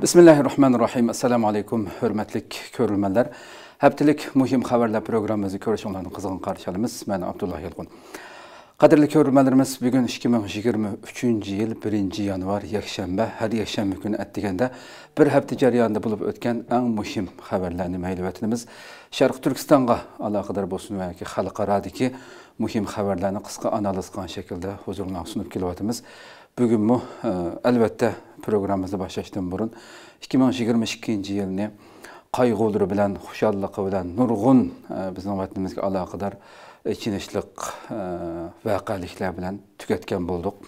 bismillahi assalomu alaykum hurmatli ko'rilmanlar haftalik muhim xabarlar programmamizni ko'rishinglarni qizg'in qarshi olamiz man abdulloh yilqun qadrli ko'rilmanlarimiz bugun ikki ming yigirma uchinchi yil birinchi yanvar yakshanba har yakshanba kuni atdiganda bir hafta jarayonida bo'lib o'tgan eng muhim xabarlarni maylivatimiz sharq turkistonga aloqador bo'lsin yoki xalqarodagi muhim xabarlarni qisqa analiz qilgan shaklda huzuringizga sunib kelyapmiz бүгін мұ әлбәтті программызды башаштан бұрын 2022 еліне қайғылыры білән, құшаллықы білән, нұрғын біздің вәтінімізге алақыдар ичинешлік вәқәліклер білән түкеткен болдық.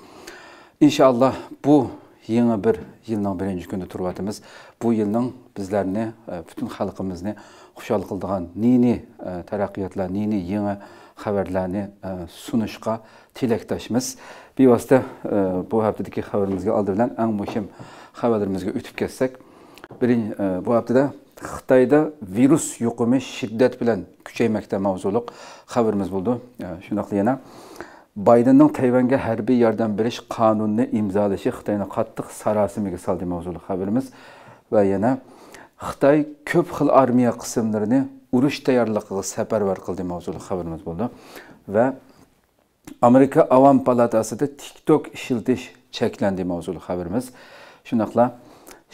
Иншаллах, бұл еңі бір, yılın бірінші күнді turvatımız bu yılın bizlerini, e, bütün halkımızını xuşal qildigan nini e, taraqqiyotlar, nini yangi xabarlarni e, sunishga Bir vasıta bu haftadaki xabarimizga aldırılan en muhim xabarlarimizga o'tib ketsak, birinchi bu haftada xitoyda virus yuqumi shiddat bilan kuchaymoqda mavzuliq haberimiz buldu. shundoqli yana baydenning tayvanga yardım veriş berish qonunini imzolashi xitoyni qattiq sarosimiga soldi mavzuliq haberimiz. və yana Xitay köp xil armiya qismlərini uruş tayyorligiga safarbar qildi mavzuli xabarimiz bo'ldi va amerika avam palatasida tiktok ishiltish cheklandi mavzuli xabarimiz shunaqla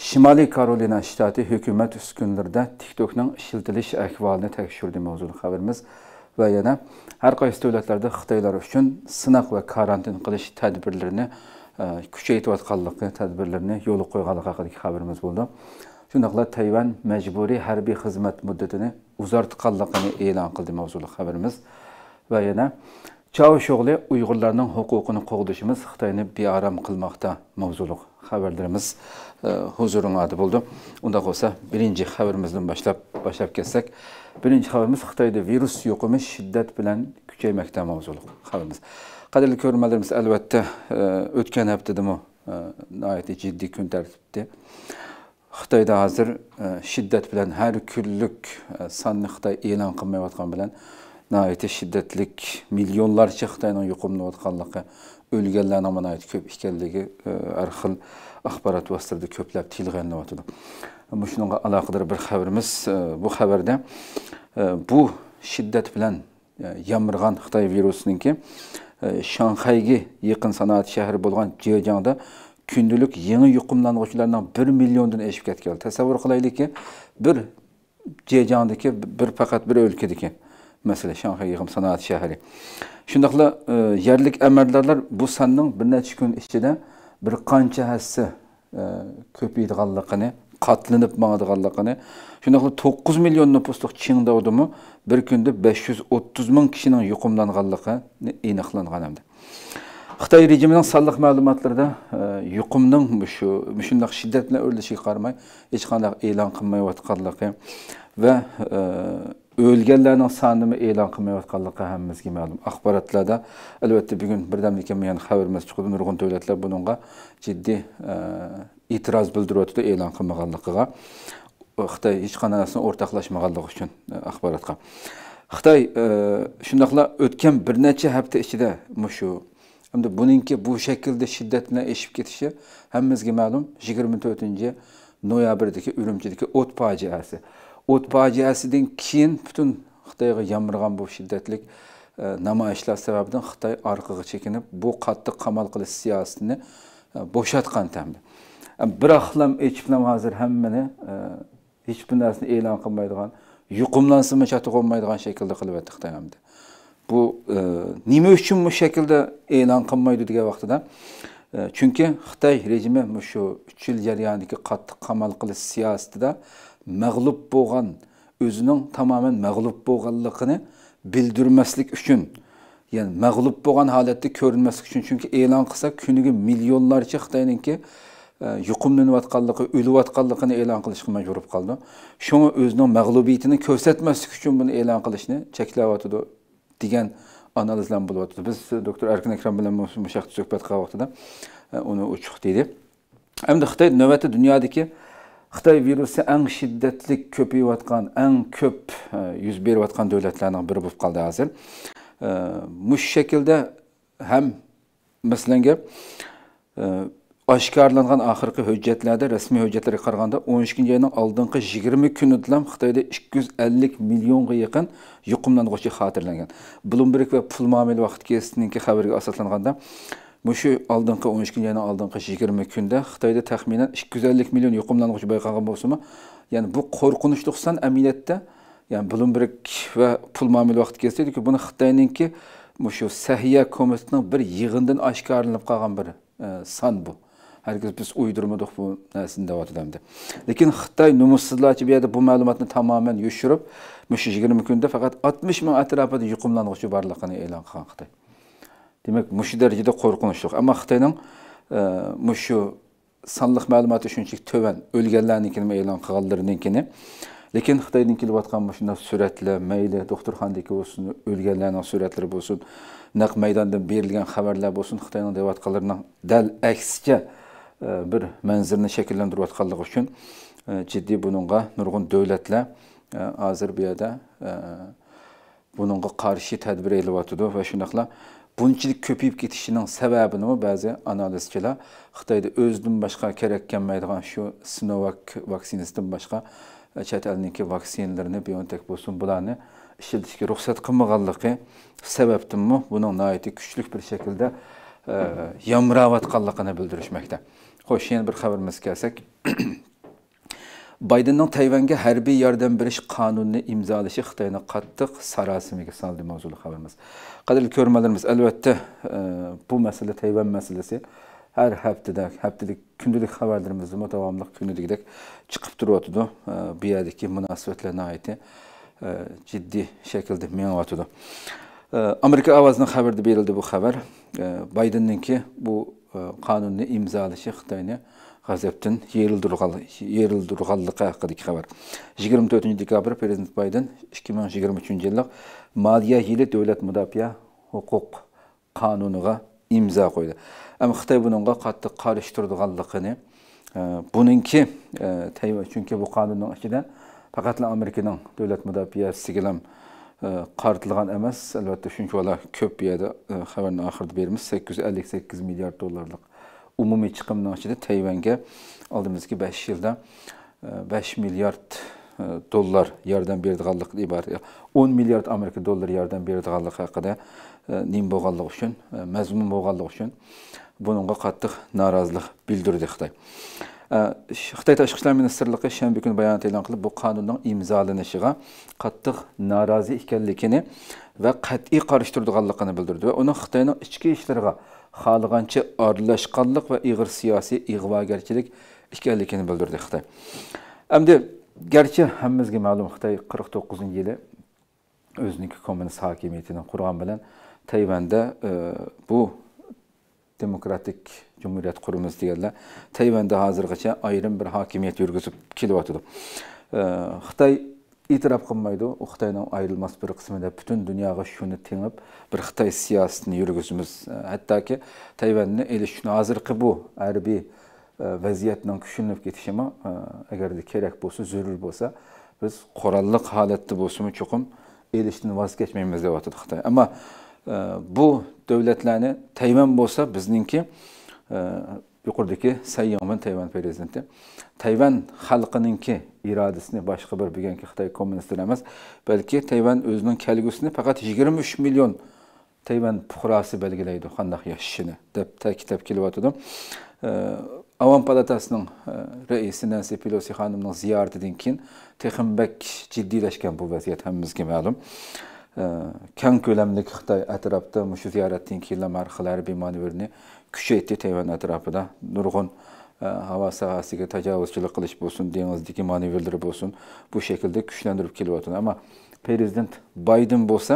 shimoliy karolina shtati hukumat uskunlarida tiktokning ishiltilish ahvolini tekshirdi mavzuli xabarimiz va yana har qaysi davlatlarda xitoylar uchun sinaq va karantin qilish tadbirlarini Ee, kuchaytiyotganligi tedbirlerini yo'li qo'yganligi haqidagi xabarimiz bo'ldi shundoqla tayvan mecburi majburiy harbiy xizmat muddatini uzartganligini e'lon qildi mavzuli xabarimiz va yana chao sho'g'li uyg'urlarning huquqini qo'g'dishimiz xitoyni bearam qilmoqda mavzuli xabarlarimiz e, huzuringlarda bo'ldi unda bo'lsa birinci haberimizden boshlab boshlab ketsak birinchi xabarimiz xitoyda virus yuqumi shiddat bilan kuchaymoqda mavzuli haberimiz. Qadirli görmələrimiz əlbəttə e, ötən həftədə mə e, nəhayət ciddi gün tərtibdir. Xitayda hazır e, şiddət bilən hər küllük sanını Xitay elan qılmayatqan bilən nəhayət şiddətlik milyonlarca Xitayın yuqumlayatqanlığı ölgənlərin amma nəhayət köp ikənliyi hər xil axbarat vasitələrində köpləb tilğənləyatdı. Müşünunğa əlaqədar bir xəbərimiz bu xəbərdə bu şiddət bilən yamırğan Xitay virusununki ki Şanxayga yaqin sanoat shahri bo'lgan Jiyojangda күнділік еңі юқымланғычыларынан 1 миллиондан ешіп кеткелі. Тәсәвір қылайлыке, бір Джейджандыке, бір пақат бір өлкедіке. Мәселе, Шанхай Йығым Санаат шәхәрі. Шындақлы, ерлік әмірлерлер бұл санның бір нәтіш күн ішчеді бір қанча әссі көпейді қаллықыны katlanıp mağdığanlıqını. Şunaqla 9 milyon nüfusluq Çin dağdımı bir günde 530 bin kişinin yuqumlanğanlıqı eniqlanğan hamdı. Xitay rejimining sonliq ma'lumotlarida e, yuqumning shu shundoq shiddat bilan ilan qaramay hech Ve e'lon qilmayotganligi va e, ilan sonini e'lon qilmayotganligi hammamizga ma'lum axborotlarda albatta bugun birdamlikka muyan xabarimiz chiqdi nurg'un davlatlar bunga jiddiy e, e'tiroz bildirayotdi e'lon qilmaganligiga xitoy hech narsani o'rtoqlashmaganligi uchun e, axborotga xitoy e, shundoqla o'tgan bir necha hafta ichida shu hamda buninki bu shaklda shiddat bilan eshib ketishi hammamizga ma'lum yigirma to'rtinchi noyabrdagi urumchidagi o't fojiasi o't fojiasidan keyin butun xitoyga yomirgan bu shiddatlik e, namoyishlar sababidan xitoy orqaga chekinib bu qattiq qamal qilish siyosatini bo'shatgan tamdi biroqlam echiblam hozir hammani e, hech bir narsani e'lon qilmaydigan yuqumlansinmi chati qo'nmaydigan shaklda qilyapti xitoy hamda bu e, nima üçün bu shaklda e'lon qilmaydi degan e, chunki xitoy rejimi shu yıl yil jarayonidagi qattiq qamal siyaseti siyosatida mag'lub bo'lgan o'zining tamamen mag'lub bo'lganligini bildirmaslik uchun ya'ni mag'lub bo'lgan holatda ko'rinmaslik uchun chunki e'lon qilsa kuniga millionlarcha ki yuqumlanayotganligi o'layotganligini e'lon qilishga majbur qoldi shunga o'zining mag'lubiyatini ko'rsatmaslik uchun buni e'lon qilishni cheklayotdi degan analizlar bo'lyapti biz doktor arkin akram bilan mushaqda suhbat qilgan vaqtida e, uni uchuq deydi endi xitoy navbatda dunyodagi xitoy virusi eng shiddatli ko'payayotgan eng ko'p e, yuz berayotgan davlatlarning biri bo'lib qoldi hozir e, mush shaklda ham masalanga Aşkarlanğan axırkı hüccetlərdə, rəsmi hüccətlərə qaraganda 12-ci ayının aldınqı 20 күн Xitayda 250 milyonğa yaxın yuqumlanğıcı xatırlanğan. Bloomberg və Pul Muamili Vaxt вақыт xəbərə əsaslanğanda Мұшы алдыңғы 13 және алдыңғы 20 күнде Қытайда тәхминен 250 миллион юқымланғыш байқаған болса ма? Яғни бұл қорқыныштық сан әмилетте, Bloomberg бір қалған сан hargiz biz uydirmadik bu narsani deyotganimda lekin xitoy numussizlarchi bu yerda bu ma'lumotni tamoman yoshirib shu yigirma kunda faqat oltmish ming atrofida yuqumlanuvchi borligini e'lon qilgan xitoy demak mushu darajada qo'rqinchli ammo xitoyning e, mushu sonliq ma'lumoti shunchalik tuvan o'lganlarnikini e'lon qilganlarnikini lekin xitoydan kelayotgan shunday suratlar mayli doktorxonadagi bo'lsin o'lganlarning suratlari bo'lsin naq maydondan berilgan xabarlar bo'lsin xitoyning deyotganlarini dal aksicha E, bir mənzilini şəkilləndirib atqanlıq üçün e, ciddi bununla nurgun dövlətlə e, Azərbaycanda bununla qarşı tədbir edilib atıdı və şunaqla bunçilik köpüyüb getişinin səbəbini bəzi analizçilər Xitayda özdən başqa kərək gəlməyən şu Sinovac vaksinisindən başqa chet elniki vaksinalarini biontech bo'lsin bularni ishlatishga ruxsat qilmaganligi sababdimi buning noiti küçülük bir şekilde shaklda yamrayotganligini bildirishmoqda Xoş, yeni bir xəbərimiz gəlsək. Biden'ın Tayvanga harbiy yordam berish qonunini imzolashi Xitoyni qattiq sarosimaga soldi mavzuli xabarimiz. Qadrli ko'rmalarimiz, Elbette bu mesele Tayvan masalasi har haftada, haftalik, kundalik xabarlarimizda davomli kunligidek chiqib turyotdi. Bu yerdagi munosabatlar nihoyatda jiddiy shaklda mengyotdi. Amerika ovozining xabarida berildi bu haber. Biden'ın ki bu канунны э, имзалышы Хытайны газептен ерілдұрғалдыққа ақыдық қабар. 24 декабрь Президент Байден 2023 жылық Малия елі дөлет мұдапия құқық қануныға имза қойды. Әм Қытай бұныңға қатты қарыштырдығалдықыны, э, бұныңки э, Тайва, чүнке бұл қануның ішіден, пақатлы Американың дөлет мұдапия сігілім qarıtılğan əməz, əlbəttə, çünki ola köp yədə xəbərin axırda vermiş 858 milyard dollarlıq umumi çıxımdan ki, Tayvəngə aldığımızdakı 5 ildə 5 milyard dollar yardım verdiğanlıq ibarə 10 milyard Amerika dolları yardım verdiğanlıq haqqında nim boğanlıq üçün, məzmun boğanlıq üçün bununla qatlıq narazılıq bildirdi Xitay. xitoy tashqi ishlar ministrligi shanba kuni bayonot e'lon qilib bu qonunning imzolanishiga qattiq norozi ekanligini va qat'iy qarshi turadiganligini bildirdi onun uni xitoyning ichki ishlariga xohlagancha aralashqanlik va ig'ir siyosiy ig'vogarchilik ekanligini bildirdi xitoy endi gerçi hammamizga ma'lum xitoy qirq to'qqizinchi yili o'ziniki kommunist hokimiyatini qurgan bilan tayvanda e, bu demokratik cumhuriyet kurumuz diyorlar. Tayvan'da hazırgacha ayrım bir hakimiyet yürgüzüp kelyotidi. Ee, Xitoy e'tirof qilmaydi. U Xitoyning ayrilmas bir qismida butun dunyoga shuni tengib bir Xitoy siyosatini yurgizimiz. E, Hattoki Tayvanni elish hazır ki bu harbiy e, vaziyatning kuchlanib ketishimi agarda e, kerak bo'lsa, zarur bo'lsa, biz korallık holatda bo'lsa, cho'qim elishni voz kechmaymiz deyapti Xitoy. Ama ee, bu davlatlarni tayvan bo'lsa bizninki e, yuqoridagi sayyoman tayvan prezidenti tayvan halkının ki iradesini başka bir bilganki xitoy kommunistlar emas belki tayvan o'zining kelgusini faqat yigirma uch million tayvan fuqarosi belgilaydi qandoq yashashini deb ta'kidlab kelyotgandim ee, Avam Palatasının e, reisi Nancy Pelosi xanımının ziyaretinden kin texinbek ciddileşken bu vaziyet hemimizge malum. Э, kang ko'lamdagi xitoy atrofida shu ziyoratdan keyin marhal harbiy manevrini kuchaytdi tayvan atrofida nurg'un e, havo sohasiga tajovuzchilik qilish bo'lsin dengizdagi manevrlar bo'lsin bu shaklda kuchlantirib kelyapti ammo prezident bayden bo'lsa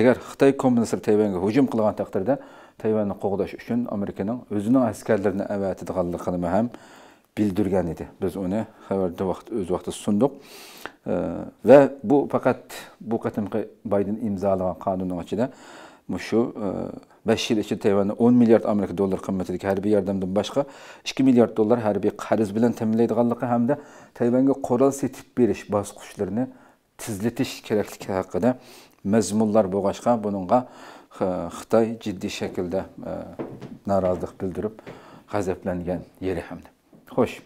agar xitoy kommunistlari tayvanga hujum qilgan taqdirda tayvanni qo'g'dash uchun amerikaning o'zining askarlarini avatadiganligini ham bildirgan edi biz uni xabarda vaqt o'z vaqtida sundiq Ee, ve bu fakat bu qatımqi Biden imzalagan qonunning ichida mushu 5 e, yıl içinde Tayvanni 10 milliard Amerika dollar qimmatidagi harbiy yordamdan boshqa 2 milliard dollar harbiy qarz bilan ta'minlaydiganligi hamda Tayvanga qurol setib berish bosqichlarini tizlatish kerakligi haqida mazmunlar bo'lg'ashqa buningga e, Xitoy jiddiy shaklda e, norozilik bildirip g'azablangan yeri hamda. Xo'sh,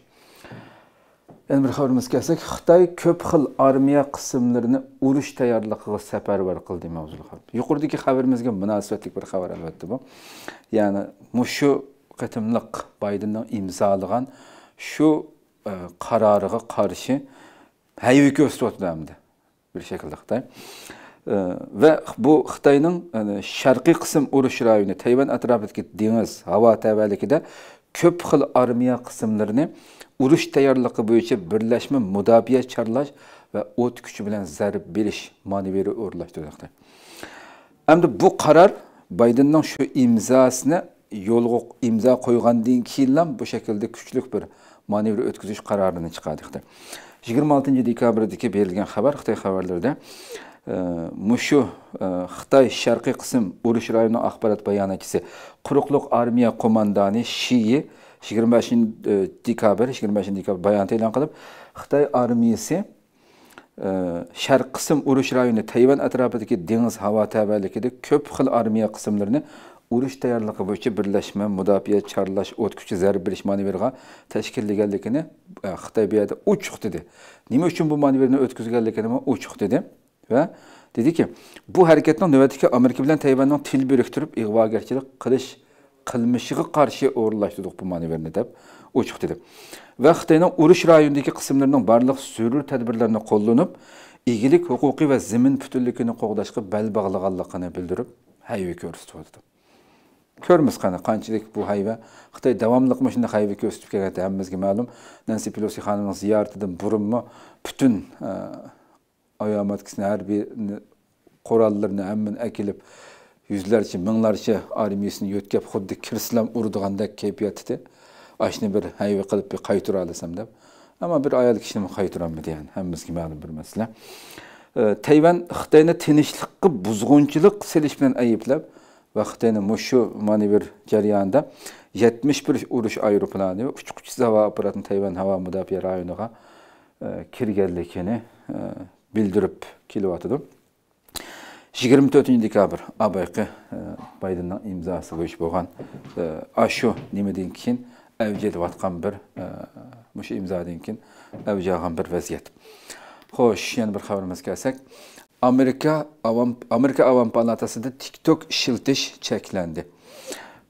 Endi bir xabarimiz kelsak, Xitoy ko'p xil armiya qismlarini urush tayyorligiga safarbar qildi mavzuli xabar. Yuqoridagi xabarimizga munosabatli bir xabar albatta bu. Ya'ni mushu qatimliq Baydenning imzolagan shu e, qaroriga qarshi hayvi ko'rsatdi bir shaklda Xitoy. Ve bu Xitoyning sharqiy qism urush rayoni Tayvan atrofidagi dengiz havo tavalligida ko'p xil armiya kısımlarını urush tayyorligi bo'yicha birleşme mudofaa çarlaş ve o't kuchi bilan zarb berish manevri o'rinlashtirildi hamda bu karar baydenning şu imzosini yo'lga imza qo'ygandan keyin ham bu şekilde küçülük bir manevr o'tkazish qarorini chiqardi yigirma oltinchi dekabrdagi berilgan xabar xitoy xabarlarida e, mushu e, xitoy sharqiy qism urush rayoni axborot bayonotchisi quruqliq armiya komandani Şii 25 dekabr 25 dekabr bayonot e'lon qilib xitoy armiyasi e, sharq qism urush rayoni tayvan atrofidagi dengiz havo tavalligida ko'p xil armiya kısımlarını urush tayyorligi bo'yicha birlashma mudofaa çarlaş, o't kuchi zarb berish manevriga tashkillaganligini e, xitoy bu yerda uchuq dedi nima uchun bu manevrni o'tkazganligini uchuq dedi Ve dedi ki bu harakatni navbatdagi amerika bilan tayvanni til biriktirib ig'vogarchilik qilish qilmishiga karşı o'rinlashtirdik bu manevrini deb ochiq dedi va xitoyning urush rayonidagi qismlarining barliq surur tadbirlarini qo'llanib igilik huquqi va zimin butunligini qo'g'dashga bal bog'laganligini bildirib hayva ko'rsatdi ko'rmiz qani qanchalik bu hayva xitoy davomli shunday hayva ko'rsatib kelyapti hammamizga ma'lum nansi pelosi xonimning ziyoratidan burunmi butun ayomatkisini e, harbiy qurollarni hammani akilib yüzlerce, minlarca alimiyesini yötkep, xuddi kirslam urduğandak keyfiyatidi. Aşını bir hayve kılıp bir kaytura alasam da. Ama bir ayal kişinin kayturanmidi yani. Hemmizki ma'lum bir mesele. E, Tayvan Xitayni tinchlikni buzg'unchilik selish bilan ayblab va muşu, mushu mana bir jarayonda 71 urush aeroplani va küçük havo apparatini Tayvan havo mudofaa rayoniga e, kirganligini e, bildirib kelyotdi. 24 dekabr ABQ Baydanın imzası qoyuş bolğan aşu nimədən kin əvcədiyatqan bir məş imzadan kin əvcəğan bir vəziyyət. Xoş, yəni bir xəbərimiz gəlsək, Amerika Avam Amerika Avam Palatasında TikTok işiltiş çəkləndi.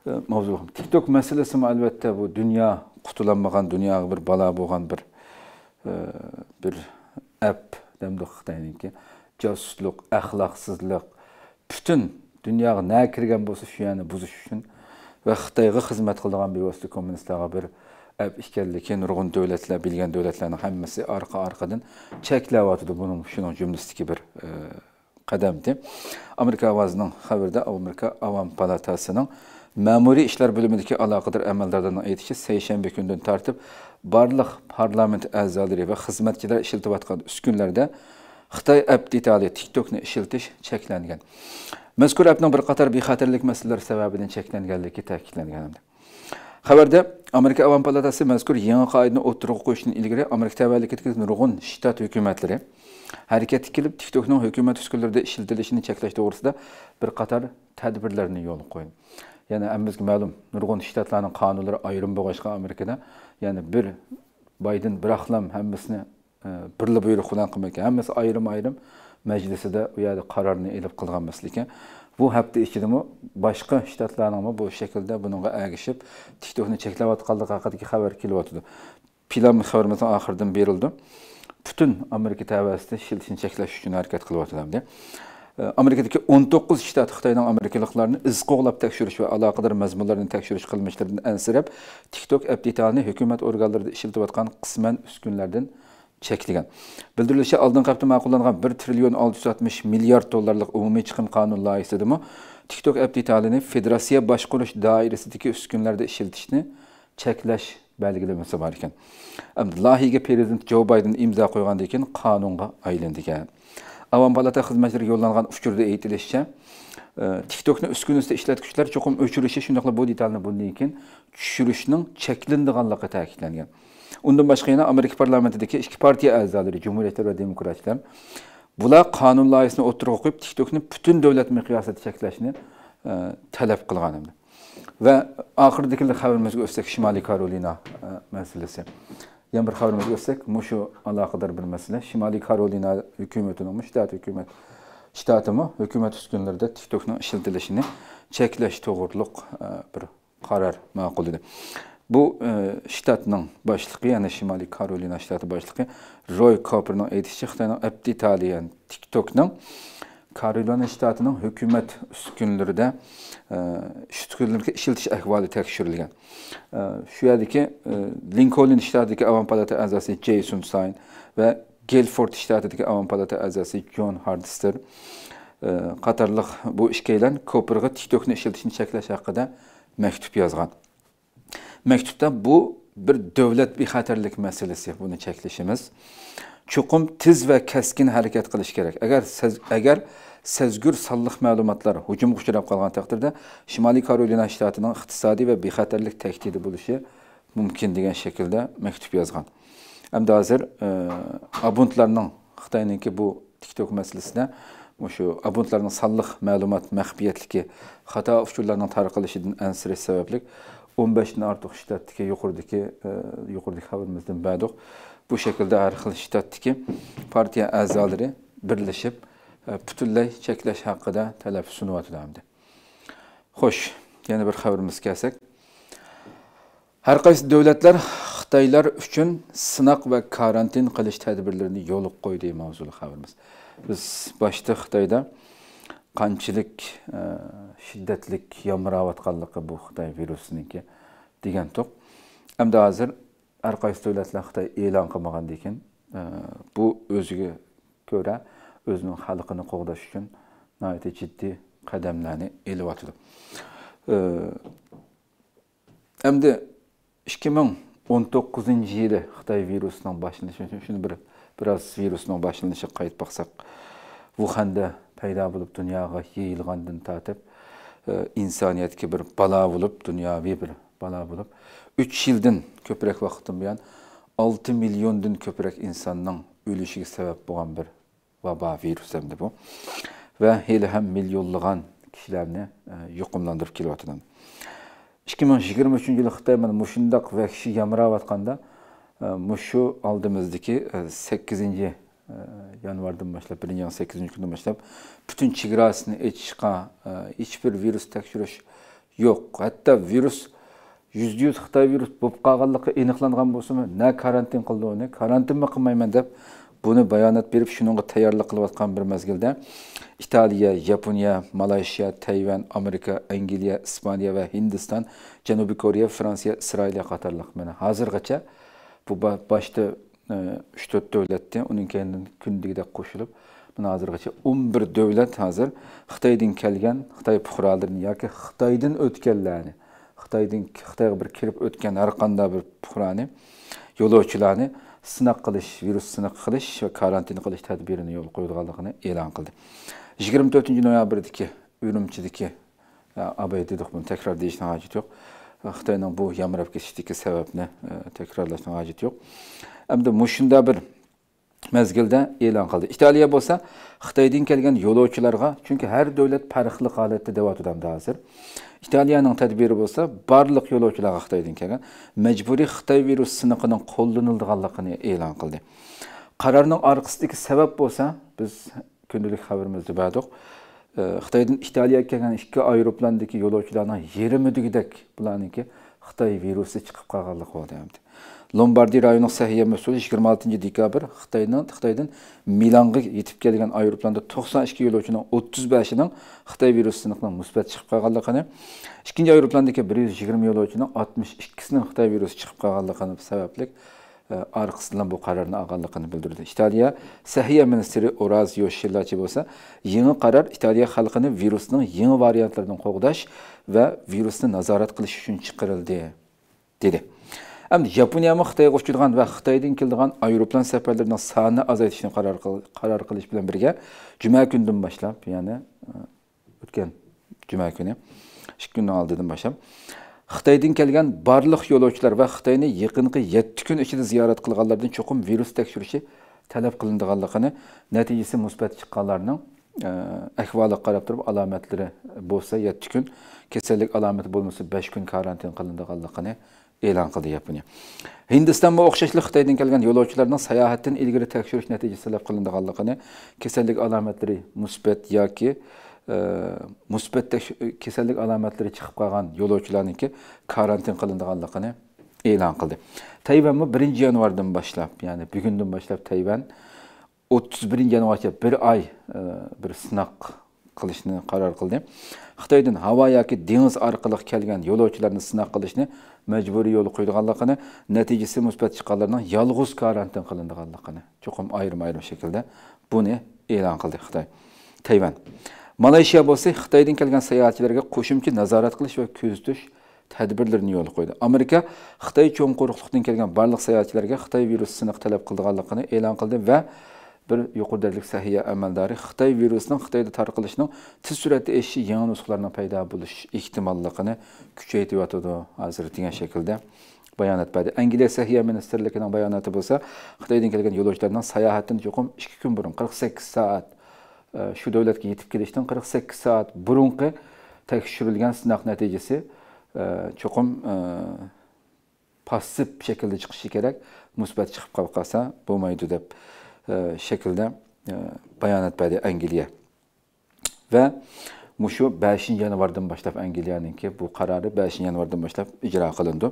Mövzu TikTok məsələsi mə əlbəttə bu dünya qutulanmagan dünya bir bala bolğan bir bir app demdi Xitayınki casusluq, əxlaqsızlıq, bütün dünyaya nə kirgan bolsa şuyani buzish uchun və Xitayğa xizmət qıldıran bevosita kommunistlərə bir əb ikənliki nurgun dövlətlər, bilgən dövlətlərin hamısı arxa-arxadan çəkiləvatıdı bunun şunun cümləsindəki bir e, qədəmdir. Amerika Avazının xəbərdə Amerika Avam Palatasının Məmuri İşlər bölümündəki əlaqədar əməldardan ayət ki, səyşənbə gündən tərtib barlıq parlament əzaları və xidmətçilər işlətib atqan üskünlərdə günlərdə xitoy app detali tiktokni ishlatish cheklangan mazkur appning bir qator bexatarlik masalalari sababidan cheklanganligi ta'kidlangan xabarda amerika Avam palatasi mazkur yangi qoidani o'ttirg'a qo'yishdan ilgari amerika tavallikidagi nurg'un shtat hukumatlari harakat qilib tiktokning hukumat uskunlarida ishlatilishini cheklash to'g'risida bir qator tadbirlarni yo'l qo'ydi ya'ni hammamizga ma'lum nurg'un shtatlarning qonunlari ayrim bo'lg'achqa amerikada ya'ni bir bayden bir axlam hammasini birla buyruq bilan qilmagan hammasi ayrim ayrim majlisida u yerda qarorni elib emas lekin bu hafta ichidami boshqa shtatlarnimi bu shaklda bunga ergishib tiktokni cheklayotganligi haqidagi xabar kelyotdi pilam xabarimizni oxiridan berildi butun amerika tavasida shiltishni cheklash uchun harakat qilyotdi amerikadagi o'n to'qqiz shtat xitoyning amerikaliklarni iz qo'g'lab tekshirish va aloqador mazmunlarni tekshirish qilmishlaridan ansirab tiktok aptitalni hukumat organlarida ishlatayotgan qisman uskunlardan chekligan bildirilishicha oldin hafta ma'qullangan 1 trillion 660 milliard dollarlik umumiy chiqim qonun loyihasidami tiktok app aptitalini federatsiya boshqurish doirasidagi üskünlerde ishlatishni çekleş belgilemesi var iken. Lahige Prezident Joe Biden imza koygandan keyin qonunga aylandi ekan. Avam palata xizmatchilari yo'llangan uchurda aytilishicha, e, TikTokni uskunasida ishlatguchilar cho'qim o'chirishi shundoqla bu detalni bundan keyin tushirishning cheklanadiganligi ta'kidlangan. undan boshqa yana amerika parlamentidagi ichki partiya a'zolari jumuriyatlar va demokratlar bular qonun loyihasini o'tirib qo'yib tiktokni butun davlat miqyosida cheklashni e, talab qilgan endi va oxiridagi xabarimizga o'tsak shimoliy karolina e, masalasi yana bir xabarimizga o'tsak shu aloqador bir masala shimoliy karolina hukumatini mı? hukumat shtatimi hukumat TikTok'un tiktokni ishlatilishini cheklash to'g'riliq e, bir qaror ma'qulladi Bu ə, e, ştatın başlığı, yəni Şimali Karolina ştatı başlığı Roy Cooper'ın etişi Xitayın əbdi taliyan TikTok'un Karolina ştatının hökumət üskünlərində e, üskünlərdə işletiş əhvalı təkşürülgən. E, Şu yerdəki Lincoln ştatındakı Avam Palata əzası Jason Stein və Guilford ştatındakı Avam Palata əzası John Hardister qatarlıq bu işkəylən Cooper'a TikTok'un işletişini çəkləş haqqında məktub yazğan. maktubda bu bir davlat bexatarlik masalasi buni cheklashimiz chuqum tiz va kaskin harakat qilish kerak agar agar sezgur salliq ma'lumotlar hujumga uchrab qolgan taqdirda shimoliy karolina shtatining iqtisodiy va bexatarlik tahdidi bo'lishi mumkin degan shaklda maktub yozgan hamda hozir e, abundlarning xitoyniki bu tiktok masalasida shu abundlarning salliq ma'lumot maxfiyatligi xato uchurlarning tarqalishidan ansirash sababli 15'dan ortiq ki yuqoridagi e, yukarıdaki haberimizden badoq bu şekilde har xil shtatdagi partiya a'zolari birlashib e, butunlay cheklash haqida talab sunyaptilardi Hoş yeni bir haberimiz kelsak har qaysi davlatlar xitoylar uchun sinoq va karantin qilish tadbirlarini yo'l qo'ydi mavzuli haberimiz. biz başta xitoyda ә, шиддатлик ямырап атканлыгы бу кытай вирусуники деген тук Әмді азыр ар кайсы дөөлөтлөр кытай эълон кылмаган ә, бу өзүгө көрө өзүнүн халкын когдош үчүн наайты жиддий кадамдарды элип атыды эмди эки миң он тогузунчу жылы кытай вирусунун башланышы үчүн бир бир аз вирусунун башланышын кайтып баксак уханда пайда болып дүнияға жиылғандын татып инсаниятке бір бала болып дүнияви бір бала болып үч жылдын көпірек уақыттан бұян алты миллиондын көпірек инсанның өлішіге себеп болған бір ваба вирус әмді бұл вә хелі һәм миллионлыған кішілеріне юқымландырып келіп жатыдан 2023 жылы Қытай мына мұшындақ вәхши ямырап атқанда мұшу алдымыздыки 8-ші yanvardan başlap, birinci yan 8. gündən başlap bütün çigrasını etişqa, heç bir virus təkşürüş yox. Hətta virus yüzde yüz Xitay virus bo'lib qolganligi aniqlangan bo'lsinmi na karantin qildi uni karantinmi qilmayman deb buni bayonot berib shunga tayyorlik qilayotgan bir mezgilda italiya yaponiya malayziya tayvan amerika angliya ispaniya va hindiston janubiy koreya fransiya isroiliya qatorliq mana hozirgacha bu başta uch to'rt davlatda uning keyin kundagidek qo'shilib mana hozirgacha o'n bir davlat hozir xitoydan kelgan xitoy ya yoki xitoydan o'tganlarni Hıhtay'dan, xitoyga bir kirib o'tgan har qanday bir puhrani yo'lovchilarni sınak qilish virüs sınak qilish va karantin qilish tadbirini yo'l qo'yilganligini e'lon qildi 24. noyabrdaki, noyabrdagi urumchidagi abay e, dedik bunu, tekrar değişen hojati yok. xitoyning bu yamrab ketishdagi sababni e, tekrarlaştığına hojati yo'q endi mushunda bir mazgilda e'lon qildi italiya bo'lsa xitoydan kelgan yo'lovchilarga chunki har davlat farqli holatda deyapti hamda hozir italiyaning tadbiri bo'lsa barliq yo'lovchilarga xitoydan kelgan majburiy xitoy virus siniqining qo'llanilganligini e'lon qildi qarorning orqasidagi sabab bo'lsa biz kundalik xabarimizda berdik xitoydan italiyaga kelgan ikki aeroplandagi yo'lovchilarning yarmidagidek bularniki xitoy virusi chiqib qolganligi bo'ldi Ломбарди районының сәхия мәсулі 26 декабрь Қытайдан Қытайдан Миланға етіп келген аэропланда 92 жолаушының 35-інің Қытай вирус сынығынан мұсбат шығып қалғанлығын, екінші аэропландегі 120 жолаушының 62-сінің Қытай вирусы шығып қалғанлығын сәбәплік арқысынан бұл қарарын алғанлығын білдірді италия сәхия министрі оразио шиллачи болса еңі қарар италия халқыны вирусның еңі вариантларын қоғдаш вә вирусны назарат қылыш үшін шығарылды деді hamda yaponiya xitoyga uchadigan va xitoydan keladigan aeroplan safarlarining sonini azaytishni qaror қарар qilish bilan birga juma kundan boshlab ya'ni o'tgan juma kuni ikki kundan oldindan boshlab xitoydan kelgan barliq yo'lovchilar va xitoyni yaqinqi yetti kun ichida ziyorat qilganlardan cho'qim virus tekshirishi talab qilinadiganligini natijasi musbat chiqqanlarning ahvoliga qarab turib alomatlari bo'lsa yetti kun kasallik alomati bo'lmasa 5 kun karantin qilinadiganligini e'lon qildi yaponiya hindistonga o'xshashli xitoydan kelgan yo'lovchilarning sayohatdan ilgari tekshirish natijasi talab qilindiganligini kasallik alomatlari musbat yoki e, musbat kasallik alomatlari chiqib qolgan yo'lovchilarniki karantin qilindiganligini e'lon qildi tayvanmi birinchi yanvardan boshlab ya'ni bugundan boshlab tayvan o'ttiz birinchi yanvargacha bir oy e, bir sinoq qilishni qaror qildi xitoydan havo yoki dengiz orqali kelgan yo'lovchilarni sinov qilishni majburiy yo'l qo'yilganligini natijasi musbat chiqqanlarning yolg'iz karantin qilinganligini chuqum ayrim ayrim shaklda buni e'lon qildi xitoy tayvan malayziya bo'lsa xitoydan kelgan sayohatchilarga qo'shimcha nazorat qilish va kuzatish tadbirlarini yo'l qo'ydi amerika xitoy cho'nqurliqdan kelgan barliq sayohatchilarga xitoy virusi siniq talab qilganligini e'lon qildi va bir yuqoridagi sahiya amaldori xitoy virusining xitoyda tarqalishining tez suratda eshishi yangi nusxalarning paydo bo'lish ehtimolligini kuchaytiryotidi hozir degan shaklda bayonot berdi angliya sahiya ministrligining bayonoti bo'lsa xitoydan kelgan yo'lovchilarning sayohatdan yuqum ikki kun burun qirq sakkiz soat e, shu davlatga yetib kelishdan qirq sakkiz soat burungi tekshirilgan sinov natijasi e, chuqum e, passiv shaklda chiqishi kerak musbat chiqib qolsa bo'lmaydi deb E, shaklda e, bayonot berdi angliya va shu beshinchi yanvardan boshlab angliyaninki bu qarori beshinchi yanvardan boshlab ijro qilindi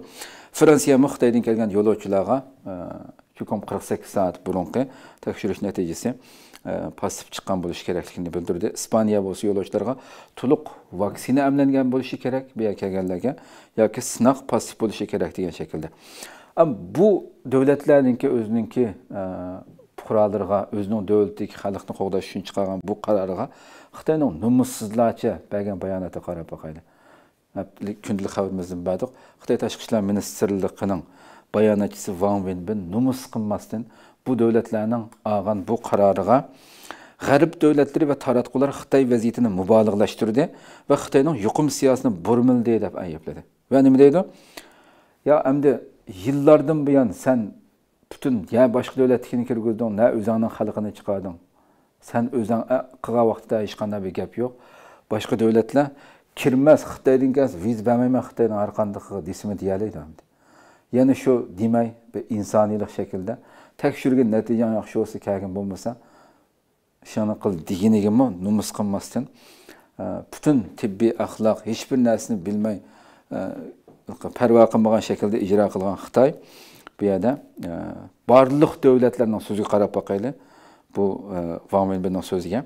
fransiya xitoydan kelgan yo'lovchilarga chukom e, qirq sakkiz soat burunqi tekshirish natijasi passiv chiqqan bo'lishi kerakligini bildirdi ispaniya bo'lsa yo'lovchilarga to'liq vaksina emlangan bo'lishi kerak bu yerga kelganlarga yoki sinov passiv bo'lishi kerak degan shaklda bu davlatlarninki o'zininki пұқыраларға өзінің дөөлөттүк халыкты когдош үшін чыгарган бұл қарарға қытайның нумуссузларча берген баянаты қарап бақайды күнділік хабарыбыздын баардык қытай ташкы иштер министрлигинин баянатчысы ван венбин нұмыс кылмастан бұл дөөлөтлөрдүн алған бұл қарарға ғәріп дәулеттері вә таратқулар Қытай вәзиетіні мұбалығлаштырды вә Қытайның юқым сиясыны бұрмылды деп әйіпледі. Вә неме дейді? Я әмді жылдардан бұян сән butun ya boshqa davlatnikini kirgizding na o'zingni xalqini chiqarding san o'zing qilgan vaqtda hech qanday bir gap yo'q boshqa davlatlar kirmas xitoydan gaz viz bermayman xitoyni har qanaqaga desimi deyalaydi yana shu demay bir insoniylik shaklda tekshirgan natijang yaxshi bo'lsa kerak bo'lmasa ishini qil deganigami numus qilmasdan butun tibbiy axloq hech bir narsani bilmay parvo qilmagan shaklda ijro qilgan xitoy E, bu yerdə varlıq dövlətlərlə sözü qarapaq elə bu Van Wilbenin sözüyə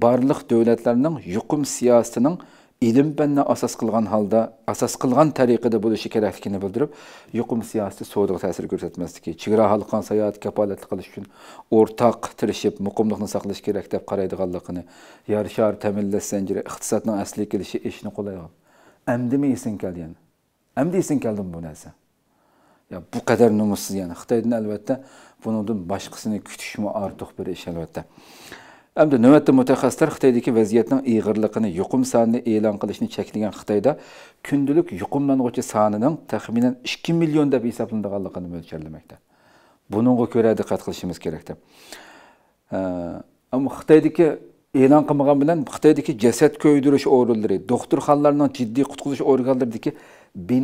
varlıq dövlətlərinin yuqum siyasətinin ilim bənə əsas qılğan halda, əsas qılğan təriqədə buluşu kərəkligini bildirib, yuqum siyasəti soğuduq təsir göstərməzdiki, çigra halqan səyahət kəfalətli qilish üçün ortaq tirişib muqimliqni saqlash kerak deyə qaraydığanlığını, yar şar təminləş zənciri, iqtisadın əsli gəlişi işini qolay. Əmdimi isin gəldi yəni. Əmdi isin gəldim bu nəsə. Ya bu kadar numussuz yani. Xitoydan albatta buningdan boshqasini kutish ortiq bir ish albatta. Hamda navbatda mutaxassislar Xitoydagi vaziyatning iyg'irligini yuqum sonini e'lon qilishni cheklagan Xitoyda kundalik yuqumlanuvchi sonining taxminan 2 million deb hisoblanganligini mo'lcharlamoqda. Buningga ko'ra diqqat qilishimiz kerak deb. Ee, Ammo Xitoydagi e'lon qilmagan bilan Xitoydagi jasad ko'ydirish o'rinlari, doktorxonalarning jiddiy qutqizish organlaridagi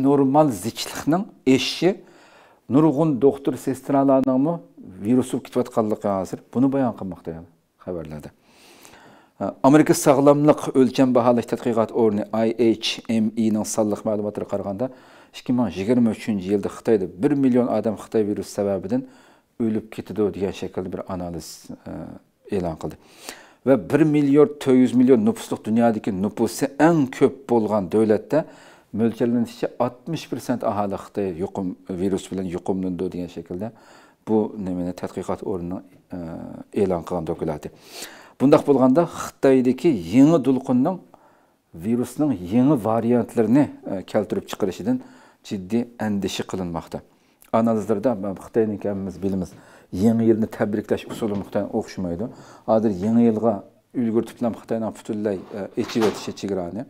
normal zichlikning eshishi nurg'un doktor virüsü virus bo'lib ketayotganligi hozir buni bayon qilmoqda haberlerde. amerika sog'lomlik o'lcham bahalı tadqiqot o'rni ihmening sonliq məlumatları qaraganda ikki ming yigirma uchinchi yilda xitoyda bir million odam xitoy virusi sababidan o'lib ketadi degan shaklda bir analiz e, e'lon qildi va bir milliard to'rt yuz million nufusli dunyodagi nufusi eng ko'p bo'lgan davlatda mo'ljallanishcha 60% ahalı xitoy yuqum virus bilen yuqumlandi degan şekilde bu nimani tadqiqot o'rni e, e'lon qilgan yeni bundoq bo'lganda xitoydagi yangi dulqinning virusning yangi variantlarini e, keltirib chiqarishidan jiddiy andisha qilinmoqda analizlarda xitoyniki hammamiz bilamiz yangi yilni tabriklash usuli o'xshamaydi hozir yangi yilga ulgurtib ham xitoyni butunlay e, ichib o'tishi chegarani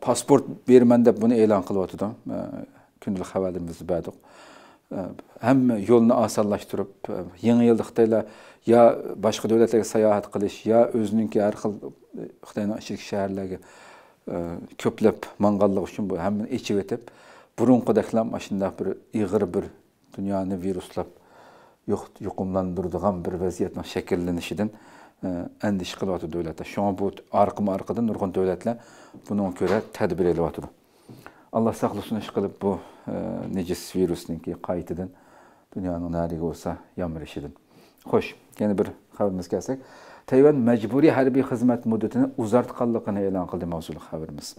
pasport beraman deb buni e'lon qilyotdim kunlik xabarimizni bardiq hamma yo'lni osonlashtirib yangi yilda xitoylar yo boshqa davlatlarga sayohat qilish yo o'ziniki har xil xitoyni ichki shaharlariga ko'plab manganlik uchun bu o'tib mana bir ig'ir bir dunyoni viruslab bir vaziyatni endişe kılıyordu devlette. Şu an bu arka mı arkada nurg'un davlatlar bunga ko'ra tadbir elyotidi alloh saqlasin ishqilib bu e, necis kayıt edin. Dünyanın her yeri olsa bo'lsa yomrilishidan Hoş, yeni bir haberimiz gelsek. tayvan mecburi harbi hizmet müddetini uzart kallıkını ilan kıldı qildi haberimiz.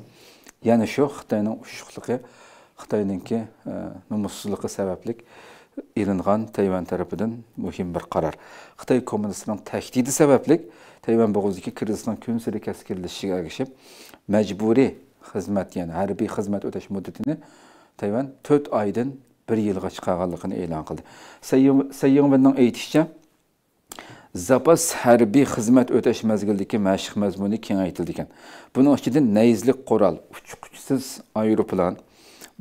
Yani şu Hıhtay'ın xitoyning Hıhtay'ın ki e, nomussizligi sebeplik. ilingan tayvan tarafidan muhim bir qaror xitoy kommunistining tahdidi sababli tayvan bo'g'oziga krizning kun sari keskinlashishiga ergashib majburiy xizmat ya'ni harbiy xizmat o'tash muddatini tayvan to'rt oydan bir yilga chiqarganligini e'lon qildi sayyinvinning aytishicha zapas harbiy xizmat o'tash mazgilidagi mashq mazmuni kengaytildi ekan buning ichida nayzli qurol uchquvchisiz aeroplan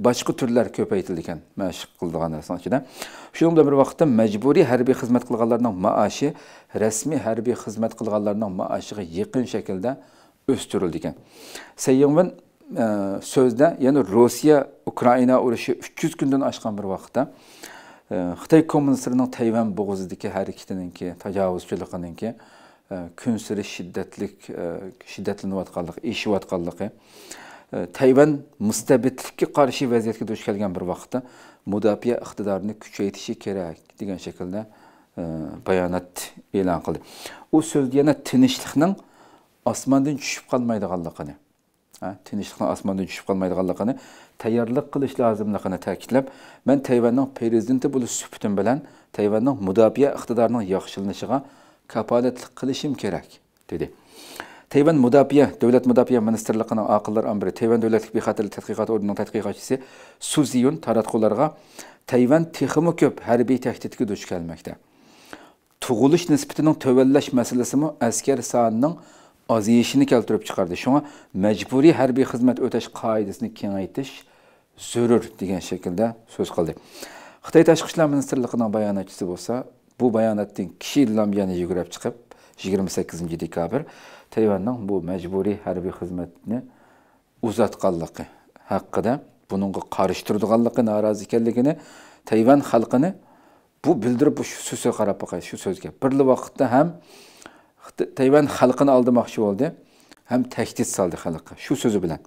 boshqa turlar ko'paytirildi ekan mana shu qildigan narsani bir vaqtda majburiy harbiy xizmat qilganlarning maaşı, rasmiy harbiy xizmat qilganlarning maoshiga yaqin shaklda o'stirildi Seyyumun sayyovin e, so'zda ya'ni rossiya ukraina urushi uch yuz kundan oshgan bir vaqtda e, xitoy kommunistlarining tayvan bo'g'izidagi harakatiniki tajovuzchiliginiki e, kun sari shiddatlik e, shiddatlanayotganligi eshiyotganligi tayvan mustabidlikka qarshi vaziyatga duch kelgan bir vaqtda mudofaa iqtidorini kuchaytirishi kerak degan shaklda bayonot e'lon qildi u so'z yana tinchlikning osmondan tushib qolmaydiganligini tinchlikni osmondan tushib qolmaydiganligini tayyorlik qilish lozimligini ta'kidlab men tayvanning prezidenti bo'lish suputim bilan tayvanning mudofaa iqtidorining yaxshilanishiga kapolatlik qilishim kerak dedi tayvan mudofaa davlat mudofaa ministrligining oqillar amiri tayvan davlatlik bexatarlik tadqiqot o'rnining tadqiqotchisi suziyun taratqularga tayvan teximi ko'p harbiy tahdidga duch kelmoqda tug'ilish nisbatining tovanlash masalasimi askar sonining ozayishini keltirib chiqardi shunga majburiy harbiy xizmat o'tash qoidasini kengaytirish zarur degan shaklda so'z qildi xitoy tashqi ishlar ministrligining bayonotchisi bo'lsa bu bayonotdan kishi lam yana yugurib 28 dekabr Tayvanning bu majburiy harbiy xizmatni uzatganligi haqida buningga qarshi turdiganligi norozi ekanligini Tayvan xalqini bu bildirib bu so'zga qarab boqay shu so'zga birli vaqtda ham Tayvan xalqini aldamoqchi bo'ldi ham hem tehdit saldı shu şu sözü bilen.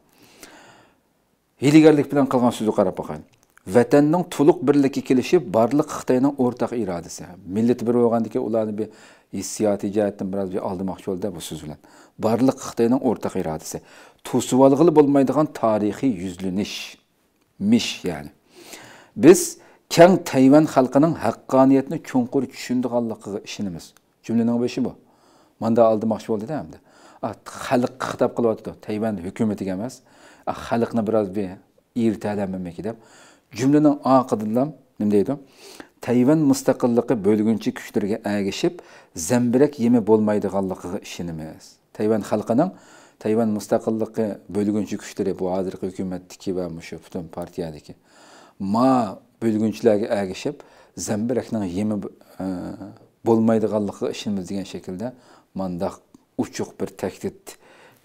bilan bilen so'zi sözü boqaylik vatanning tuluk birlikka kelishi barliq xitoyning ortak iradesi. Millet bir ki ulanı bir hissiyati jihatdan biraz bir aldamoqchi bo'ldi bu so'z bilan barliq xitoyning o'rtaq irodasi to'sivolg'ili tarihi tarixiy yuzlanish mish ya'ni biz kang tayvan halkının xalqining haqqoniyatni chuqur tushundiganligiga ishonamiz jumlaning beşi bu manda aldamoqchi bo'ldida hamda xalq xitob qilyotdi tayvan hukumatiga emas xalqni biroz bir erta alamimiki deb jumlaning oqidida nima deydi tayvan mustaqilligi bo'lguncha kuchlarga ergishib zambirak yemi bo'lmaydiganligiga ishonamiz tayvan xalqining tayvan mustaqilligi bo'lgunchi kuchlari bu hozirgi hukumatniki va shu butun partiyadagi ma bo'lgunchilarga ergishib zambirakning yemi e, bo'lmaydiganligiga ishonamiz degan shaklda mandaq uchuq bir tahdid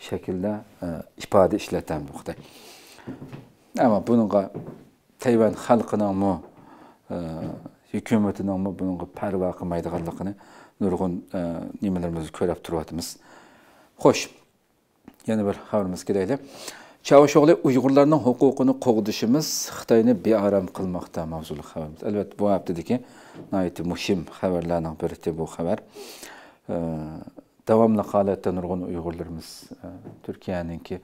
shaklda e, ifoda ishlatamiz xitoy ammo bunga tayvan xalqining e, hukumatini bunga parvo qilmaydiganligini nurg'un e, nimalarimizni ko'rib turyapmiz xo'sh yana bir xabarimizga kelaylik chavusho'g'li uyg'urlarning huquqini qo'g'dishimiz xitoyni bearam qilmoqda mavzuli xabarimiz albatta bu haftadagi muhim xabarlarning biri bu xabar e, davomli holatda nurg'un uyg'urlarimiz e, turkiyaningki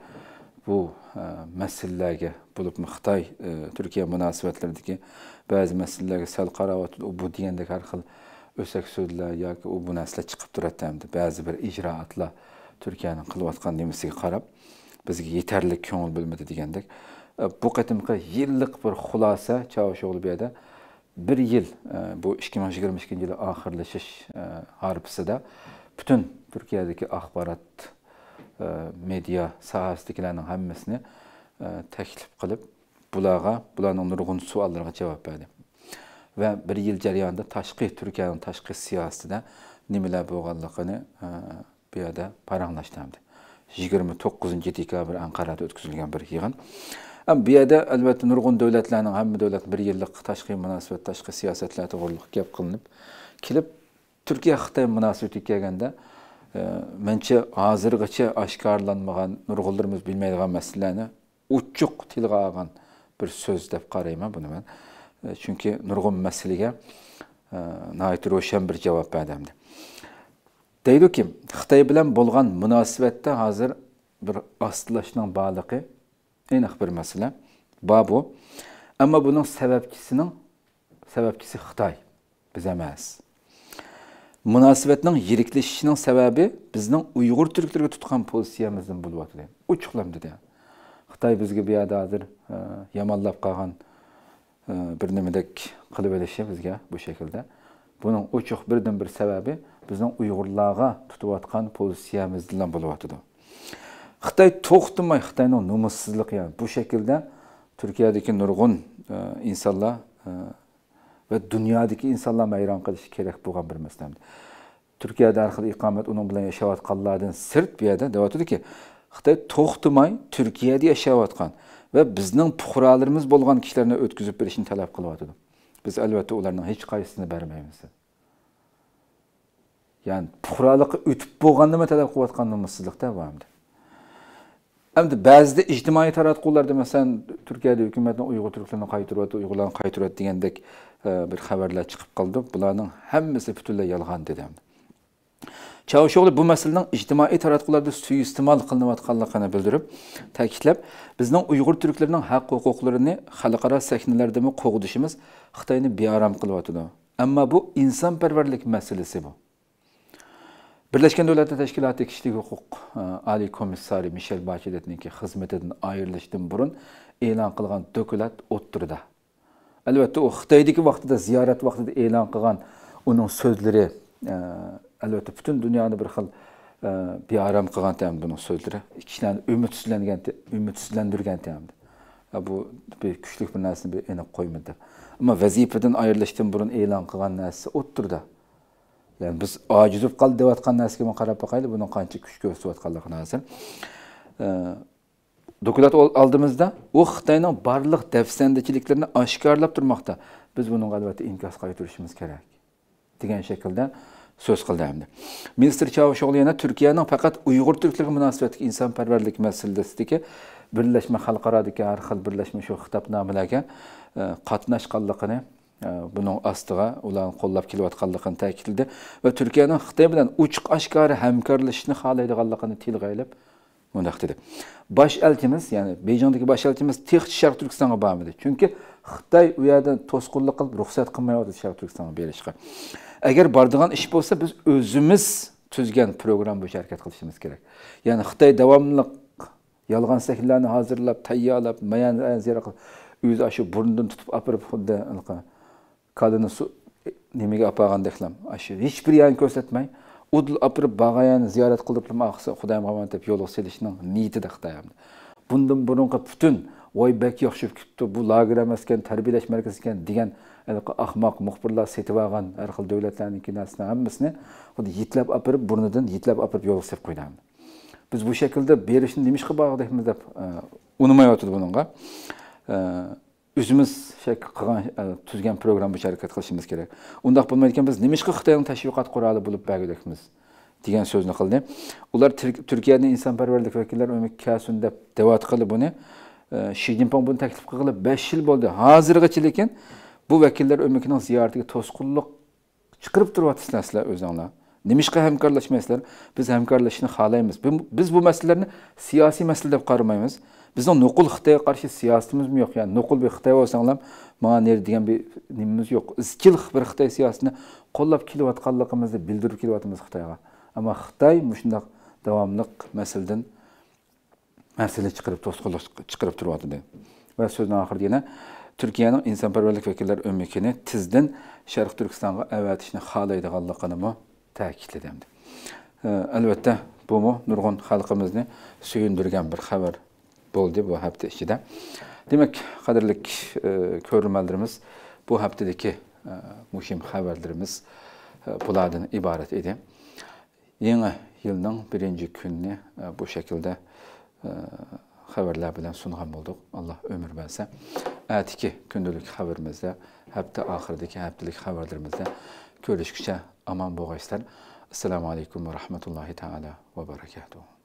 bu e, masalalarga bo'libmi xitoy e, turkiya munosabatlaridagi ba'zi masalalarga sal qarab bu degandek har xil o'sak so'zlar yoki u bu narsalar chiqib turadi ba'zi bir ijroatlar turkiyani qilayotgan nimasiga qarab bizga yetarli ko'ngil bo'lmadi degandek e, bu qatimqi yillik bir xulosa chavusho'g'li bu yerda bir yil bu ikki ming yigirma ikkinchi yil oxirlashish harpisida butun turkiyadagi axborot media sahasidagilarning hammasini taklif qilib bularga bularning nurg'un savollariga javob berdi va bir yil jarayonida tashqi turkiyaning tashqi siyosatida nimalar bo'lganligini bu yerda paranglashdi yigirma to'qqizinchi dekabr anqarada o'tkazilgan bir yig'in bu yerda albatta nurg'un davlatlarning hamma davlat bir yillik tashqi munosabat tashqi siyosatlar to'g'riliq gap qilinib kelib turkiya xitoy munosabatiga kelganda Məncə hazırgaça aşkarlanmağan, nurgullarımız bilməyən məsələni uçuq tilgə alğan bir söz deyə qarayım bunu mən. Çünki nurgun məsələyə e, nəhayət roşan bir cavab bədəmdi. Deydi ki, Xitay bilan bolğan münasibətdə hazır bir astılaşının bağlıqı eyniq bir məsələ. Ba bu. Amma bunun səbəbçisinin səbəbçisi Xitay biz emas. munosabatning yiriklashishining sababi bizning uyg'ur turklariga tutgan pozitsiyamizdan bo'lyapti uchuqlamdida xitoy bizga bu yerda hozir e, yomonlab qolgan e, bir nimadek qilib olishi bu shaklda buning uchuq birdan bir sababi bizning uyg'urlarga tutayotgan pozitsiyamiz bilan bo'lyotidi xitoy to'xtamay xitoyning nomussizligi yani bu shaklda turkiyadagi nurg'un e, insonlar va dunyodagi insonlar vayron qilishi kerak bo'lgan bir ikamet onun har yaşavat iqomat uning bilan yerden devam ki Hıhtay tohtumay Türkiye'de yaşavat kan yashayotgan va bizning puhrolarimiz bo'lgan kishilarni o'tkazib berishni talab qilyotdi biz albatta ularning hech qaysisini bermaymiz ya'ni puhrolikqa o'tib bo'lgan nima talab qilayotganimizsizlikda bu hamda hamda ba'zida ijtimoiy taratqularda masalan Türkiye'de hukumatni uyg'ur turklarini qaytaryapti uyg'urlarni qaytaryapti degandek bir xəbərlər çıxıb qaldı. Bunların hamısı bütünlə yalğan dedim. Çavuşoğlu bu məsələnin ictimai taratqularda sui-istimal qılınıyatqanlığını bildirib, təkidləb, bizning Uyğur türklərinin haqq hüquqlarını xalqara səhnələrdəmi qoğuduşumuz Xitayını biaram qılıbdı. Amma bu insanpərvərlik məsələsi bu. Birleşken Devletler Teşkilatı Kişilik Hukuk e, Ali Komissari Michel Bachelet'ninki hizmetinden ayrılıştın burun elan kılgan dökülat otturda. albatta u xitoydagi vaqtida ziyorat vaqtida e'lon qilgan uning so'zlari e, albatta butun dunyoni bir xil e, bearam qilgan ham buni so'zlari kishini umidsizlangan umidsizlantirgan ham bu bir kuchli bir narsani bir aniq qo'ymadi ammo vazifadan ayrilishdan burun e'lon qilgan narsa o'ttirdi ya'ni biz ojiz bo'lib qoldi deyotgan narsaga qarab boqaylik buni qancha kuch ko'rsatayotganligini hozir e, dokulat oldimizda o xitoyni barlıq dafsandachiliklarni oshkorlab turmoqda biz buni albatta inkos qilib turishimiz kerak degan shaklda so'z qildi hamda ministr chavusho'g'li yana turkiyaning faqat uyg'ur turkligi munosabati insonparvarlik masalasidagi birlashma xalqarodagi har xil birlashma shu xitobnomalarga e, qatnashganligini e, buning ostiga ularni qo'llab kelayotganligini ta'kidladi va turkiyaning xitoy bilan ochiq oshkora hamkorlashishni xohlaydiganligini tilga ilib mundoq dedi bosh elchimiz ya'ni bejondagi bosh elchimiz tex sharq turkistonga bormidi chunki xitoy u yerda to'sqinlik qilib ruxsat qilmayapti sharq turkistonga berishga agar boradigan ish bo'lsa biz o'zimiz tuzgan program bo'yicha harakat qilishimiz kerak ya'ni xitoy davomli yolg'on sahnlarni hozirlab tayyorlab qilib o'zi shu burnidan tutib olib xuddi kalini suv e, nimaga olib borgandek hech bir yerini ko'rsatmay udil olib turib bag'ayani ziyorat qildirib Kudayım xudoyim tep deb yo'lga niyeti de xudoyim bundan burunqi butun voy bak yaxshi kutdi bu lager emas ekan tarbiyalash markazi ekan degan muhbirler, muxbirlar setib olgan har xil davlatlarniki narsani hammasini xuddi yitlab olib turib burnidan yitlab olib turib yo'lga silib biz bu shaklda berishni nima ishqa bog'daymiz deb e, unimay o'tdi o'zimiz shak qilgan e, tuzgan program bo'yicha harakat qilishimiz kerak undoq bo'lmaydigan biz nima ishqa xitoyni tashviqot quroli bo'lib bagudakmiz degan so'zni qildi ular turkiyani insonparvarlik vakillari kasun deb da'vat qildi buni shi e, zinpin buni taklif qilgani besh yil bo'ldi hozirgacha lekin bu vakillar o'mikining ziyoratiga to'sqinlik chiqirib turyapsizlar sizlar o'zinglar nima ishga hamkorlashmaysizlar biz hamkorlashishni xohlaymiz biz bu masalalarni siyosiy masala deb qaramaymiz bizning nuqul xitoyga qarshi siyosatimizmi yo'q ya'ni nuqul bir xitoy bo'lsang ham manga ner degan bir nimamiz yo'q izchil bir xitoy siyosatini qo'llab kelayotganligimizni bildirib kelyapmiz xitoyga ammo xitoy shundoq davomli masaladan masala chiqarib to'sqinlik chiqarib turyotdi va so'zni oxirida yana turkiyaning insonparvarlik vakillar o'mikini tizdan sharq turkistonga avatishni xohlaydiganligini ta'kidladi albatta bu nurg'un xalqimizni suyundirgan bir xabar bo'ldi bu hafta ichida demak qadrli e, ko'rmanlarimiz bu haftadagi e, muhim haberlerimiz xabarlarimiz e, bulardan iborat edi yangi yilning birinchi kunini bu şekilde shaklda xabarlar bilan sungan Allah ömür umr bersa atiki gündelik haberimizde, hafta oxiridagi haftalik xabarlarimizda ko'rishguncha omon bo'lg'aysizlar assalomu alaykum ve rahmetullahi taala ve barakatuh